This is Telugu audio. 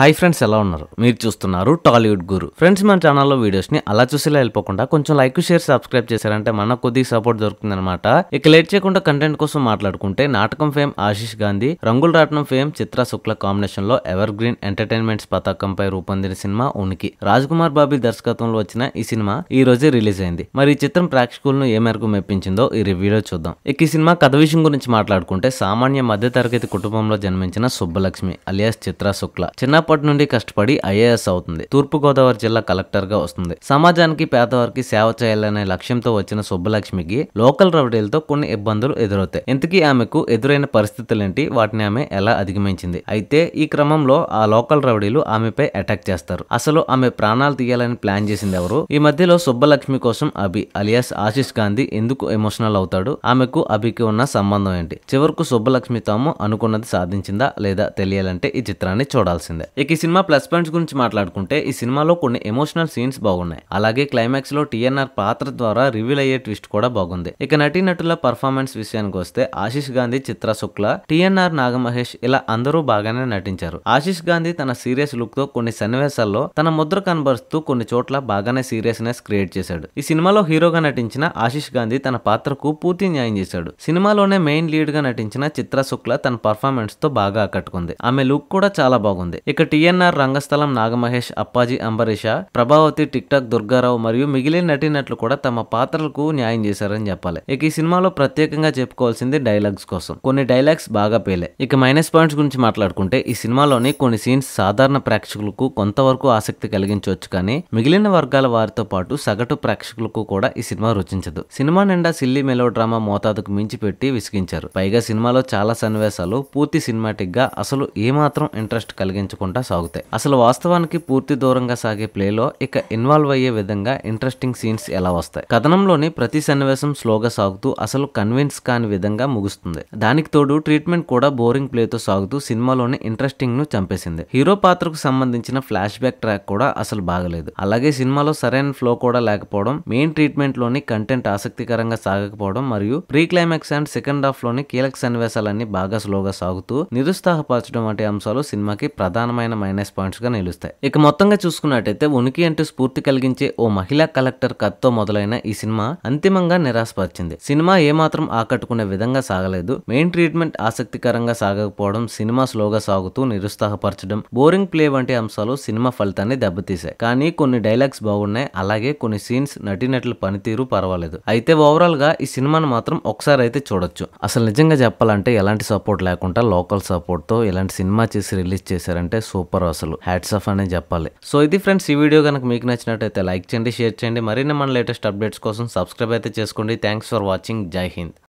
హాయ్ ఫ్రెండ్స్ ఎలా ఉన్నారు మీరు చూస్తున్నారు టాలీవుడ్ గురు ఫ్రెండ్స్ మన ఛానల్లో వీడియోస్ని అలా చూసేలా వెళ్ళిపోకుండా కొంచెం లైక్ షేర్ సబ్స్క్రైబ్ చేశారంటే మన కొద్దిగా సపోర్ట్ అనమాట ఇక లేట్ చేయకుండా కంటెంట్ కోసం మాట్లాడుకుంటే నాటకం fame Ashish Gandhi Rangula Ratnam fame Chitra Shukla combination లో ఎవర్ గ్రీన్ ఎంటర్టైన్మెంట్స్ పతాకంపై రూపొందిన సినిమా ఉనికి కుమార్ బాబీ దర్శకత్వంలో వచ్చిన ఈ సినిమా ఈ రోజే రిలీజ్ అయింది మరి ఈ చిత్రం ప్రేక్షకులను ఏ మేరకు మెప్పించిందో ఈ రివ్యూలో చూద్దాం ఇక ఈ సినిమా కథ విషయం గురించి మాట్లాడుకుంటే సామాన్య మధ్యతరగతి కుటుంబంలో జన్మించిన సుబ్బలక్ష్మి అలియాస్ చిత్ర శుక్ల చిన్న చిన్నప్పటి నుండి కష్టపడి ఐఏఎస్ అవుతుంది తూర్పుగోదావరి జిల్లా కలెక్టర్గా వస్తుంది సమాజానికి పేదవారికి సేవ చేయాలనే లక్ష్యంతో వచ్చిన సుబ్బలక్ష్మికి లోకల్ రౌడీలతో కొన్ని ఇబ్బందులు ఎదురవుతాయి ఇంతకీ ఆమెకు ఎదురైన పరిస్థితులేంటి వాటిని ఆమె ఎలా అధిగమించింది అయితే ఈ క్రమంలో ఆ లోకల్ రౌడీలు ఆమెపై అటాక్ చేస్తారు అసలు ఆమె ప్రాణాలు తీయాలని ప్లాన్ చేసింది ఎవరు ఈ మధ్యలో సుబ్బలక్ష్మి కోసం అభి అలియాస్ ఆశిష్ గాంధీ ఎందుకు ఎమోషనల్ అవుతాడు ఆమెకు అభికి ఉన్న సంబంధం ఏంటి చివరకు సుబ్బలక్ష్మి తాము అనుకున్నది సాధించిందా లేదా తెలియాలంటే ఈ చిత్రాన్ని చూడాల్సిందే ఇక ఈ సినిమా ప్లస్ పాయింట్స్ గురించి మాట్లాడుకుంటే ఈ సినిమాలో కొన్ని ఎమోషనల్ సీన్స్ బాగున్నాయి అలాగే క్లైమాక్స్ లో టీఎన్ఆర్ పాత్ర ద్వారా రివీల్ అయ్యే ట్విస్ట్ కూడా బాగుంది ఇక నటీనటుల పర్ఫార్మెన్స్ విషయానికి వస్తే ఆశీష్ గాంధీ చిత్ర శుక్ల టిఎన్ఆర్ నాగమహేష్ ఇలా అందరూ బాగానే నటించారు ఆశీష్ గాంధీ తన సీరియస్ లుక్ తో కొన్ని సన్నివేశాల్లో తన ముద్ర కనబరుస్తూ కొన్ని చోట్ల బాగానే సీరియస్నెస్ క్రియేట్ చేశాడు ఈ సినిమాలో హీరోగా నటించిన ఆశీష్ గాంధీ తన పాత్రకు పూర్తి న్యాయం చేశాడు సినిమాలోనే మెయిన్ లీడ్ గా నటించిన చిత్ర శుక్ల తన పర్ఫార్మెన్స్ తో బాగా ఆకట్టుకుంది ఆమె లుక్ కూడా చాలా బాగుంది ఇక ఇక టీఎన్ఆర్ రంగస్థలం నాగమహేష్ అప్పాజీ అంబరీష ప్రభావతి టిక్ టాక్ దుర్గారావు మరియు మిగిలిన నటీనట్లు కూడా తమ పాత్రలకు న్యాయం చేశారని చెప్పాలి ఇక ఈ సినిమాలో ప్రత్యేకంగా చెప్పుకోవాల్సింది డైలాగ్స్ కోసం కొన్ని డైలాగ్స్ బాగా పేలే ఇక మైనస్ పాయింట్స్ గురించి మాట్లాడుకుంటే ఈ సినిమాలోని కొన్ని సీన్స్ సాధారణ ప్రేక్షకులకు కొంతవరకు ఆసక్తి కలిగించవచ్చు కానీ మిగిలిన వర్గాల వారితో పాటు సగటు ప్రేక్షకులకు కూడా ఈ సినిమా రుచించదు సినిమా నిండా సిల్లీ మెలో డ్రామా మోతాదుకు మించి పెట్టి విసిగించారు పైగా సినిమాలో చాలా సన్నివేశాలు పూర్తి సినిమాటిక్ గా అసలు ఏమాత్రం ఇంట్రెస్ట్ కలిగించకుండా తగ్గకుండా సాగుతాయి అసలు వాస్తవానికి పూర్తి దూరంగా సాగే ప్లేలో ఇక ఇన్వాల్వ్ అయ్యే విధంగా ఇంట్రెస్టింగ్ సీన్స్ ఎలా వస్తాయి కథనంలోని ప్రతి సన్నివేశం స్లోగా సాగుతూ అసలు కన్విన్స్ కాని విధంగా ముగుస్తుంది దానికి తోడు ట్రీట్మెంట్ కూడా బోరింగ్ ప్లేతో సాగుతూ సినిమాలోని ఇంట్రెస్టింగ్ ను చంపేసింది హీరో పాత్రకు సంబంధించిన ఫ్లాష్ బ్యాక్ ట్రాక్ కూడా అసలు బాగలేదు అలాగే సినిమాలో సరైన ఫ్లో కూడా లేకపోవడం మెయిన్ ట్రీట్మెంట్ లోని కంటెంట్ ఆసక్తికరంగా సాగకపోవడం మరియు pre climax and second half లోని కీలక సన్నివేశాలన్నీ బాగా స్లోగా సాగుతూ నిరుత్సాహపరచడం వంటి అంశాలు సినిమాకి ప్రధానమైన కీలకమైన మైనస్ పాయింట్స్గా నిలుస్తాయి ఇక మొత్తంగా చూసుకున్నట్టయితే ఉనికి అంటూ స్ఫూర్తి కలిగించే ఓ మహిళా కలెక్టర్ కథతో మొదలైన ఈ సినిమా అంతిమంగా నిరాశపరిచింది సినిమా ఏమాత్రం ఆకట్టుకునే విధంగా సాగలేదు మెయిన్ ట్రీట్మెంట్ ఆసక్తికరంగా సాగకపోవడం సినిమా స్లోగా సాగుతూ నిరుత్సాహపరచడం బోరింగ్ ప్లే వంటి అంశాలు సినిమా ఫలితాన్ని దెబ్బతీశాయి కానీ కొన్ని డైలాగ్స్ బాగున్నాయి అలాగే కొన్ని సీన్స్ నటీనటుల పనితీరు పర్వాలేదు అయితే ఓవరాల్ గా ఈ సినిమాను మాత్రం ఒకసారి అయితే చూడొచ్చు అసలు నిజంగా చెప్పాలంటే ఎలాంటి సపోర్ట్ లేకుండా లోకల్ సపోర్ట్ తో ఇలాంటి సినిమా చేసి రిలీజ్ చేశారంటే సూపర్ అసలు హ్యాట్స్ ఆఫ్ అనే చెప్పాలి సో ఇది ఫ్రెండ్స్ ఈ వీడియో కనుక మీకు నచ్చినట్టయితే లైక్ చేయండి షేర్ చేయండి మరిన్ని మన లేటెస్ట్ అప్డేట్స్ కోసం సబ్స్క్రైబ్ అయితే చేసుకోండి థ్యాంక్స్ ఫర్ వాచింగ్ జై హింద్